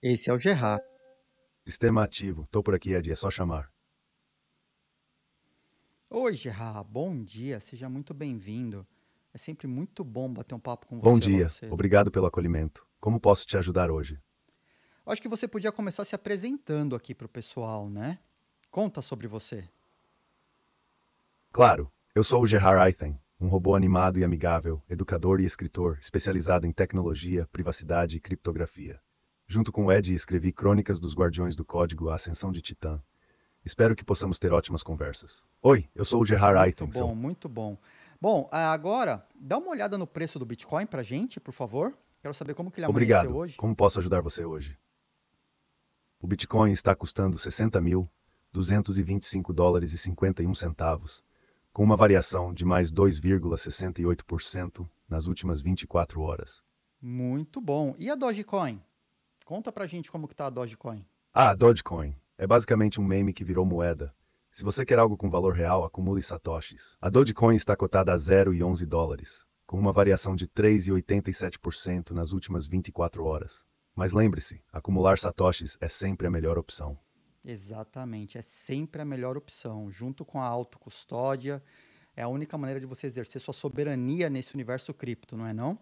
Esse é o Gerard. Sistema ativo, tô por aqui, Ed, é só chamar. Oi, Gerard, bom dia, seja muito bem-vindo. É sempre muito bom bater um papo com você. Bom dia, obrigado pelo acolhimento. Como posso te ajudar hoje? Acho que você podia começar se apresentando aqui para o pessoal, né? Conta sobre você. Claro, eu sou o Gerard Aithen, um robô animado e amigável, educador e escritor, especializado em tecnologia, privacidade e criptografia. Junto com o Ed, escrevi Crônicas dos Guardiões do Código A Ascensão de Titã. Espero que possamos ter ótimas conversas. Oi, eu sou o Gerard Aiton. Muito bom, muito bom. Bom, agora, dá uma olhada no preço do Bitcoin a gente, por favor. Quero saber como que ele amanheceu Obrigado. hoje. Como posso ajudar você hoje? O Bitcoin está custando 60.225 dólares e 51 centavos, com uma variação de mais 2,68% nas últimas 24 horas. Muito bom. E a Dogecoin? Conta pra gente como que tá a Dogecoin. Ah, Dogecoin. É basicamente um meme que virou moeda. Se você quer algo com valor real, acumule satoshis. A Dogecoin está cotada a 0,11 dólares, com uma variação de 3,87% nas últimas 24 horas. Mas lembre-se, acumular satoshis é sempre a melhor opção. Exatamente, é sempre a melhor opção, junto com a autocustódia. É a única maneira de você exercer sua soberania nesse universo cripto, não é não?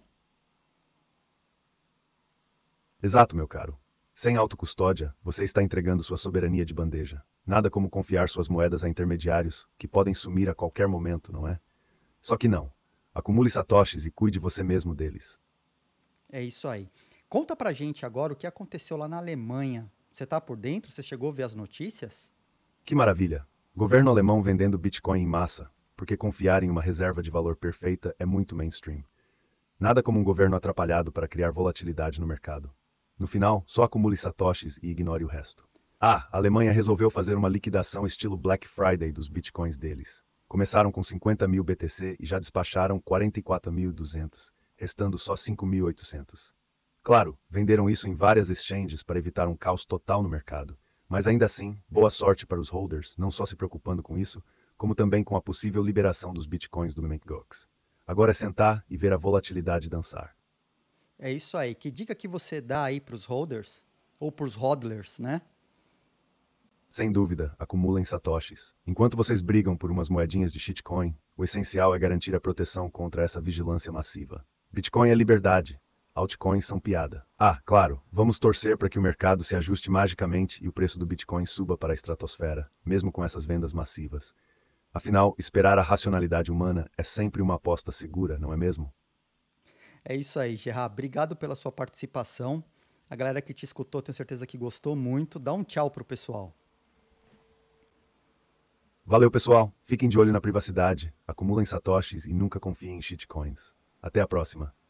Exato, meu caro. Sem autocustódia, você está entregando sua soberania de bandeja. Nada como confiar suas moedas a intermediários, que podem sumir a qualquer momento, não é? Só que não. Acumule satoshis e cuide você mesmo deles. É isso aí. Conta pra gente agora o que aconteceu lá na Alemanha. Você tá por dentro? Você chegou a ver as notícias? Que maravilha! Governo alemão vendendo Bitcoin em massa, porque confiar em uma reserva de valor perfeita é muito mainstream. Nada como um governo atrapalhado para criar volatilidade no mercado. No final, só acumule satoshis e ignore o resto. Ah, a Alemanha resolveu fazer uma liquidação estilo Black Friday dos bitcoins deles. Começaram com 50 mil BTC e já despacharam 44.200, restando só 5.800. Claro, venderam isso em várias exchanges para evitar um caos total no mercado. Mas ainda assim, boa sorte para os holders, não só se preocupando com isso, como também com a possível liberação dos bitcoins do Mt. Gox. Agora é sentar e ver a volatilidade dançar. É isso aí. Que dica que você dá aí para os holders? Ou para os hodlers, né? Sem dúvida, acumulem satoshis. Enquanto vocês brigam por umas moedinhas de shitcoin, o essencial é garantir a proteção contra essa vigilância massiva. Bitcoin é liberdade. Altcoins são piada. Ah, claro, vamos torcer para que o mercado se ajuste magicamente e o preço do Bitcoin suba para a estratosfera, mesmo com essas vendas massivas. Afinal, esperar a racionalidade humana é sempre uma aposta segura, não é mesmo? É isso aí, Gerard. Obrigado pela sua participação. A galera que te escutou, tenho certeza que gostou muito. Dá um tchau pro pessoal. Valeu, pessoal. Fiquem de olho na privacidade, acumulem satoshis e nunca confiem em shitcoins. Até a próxima.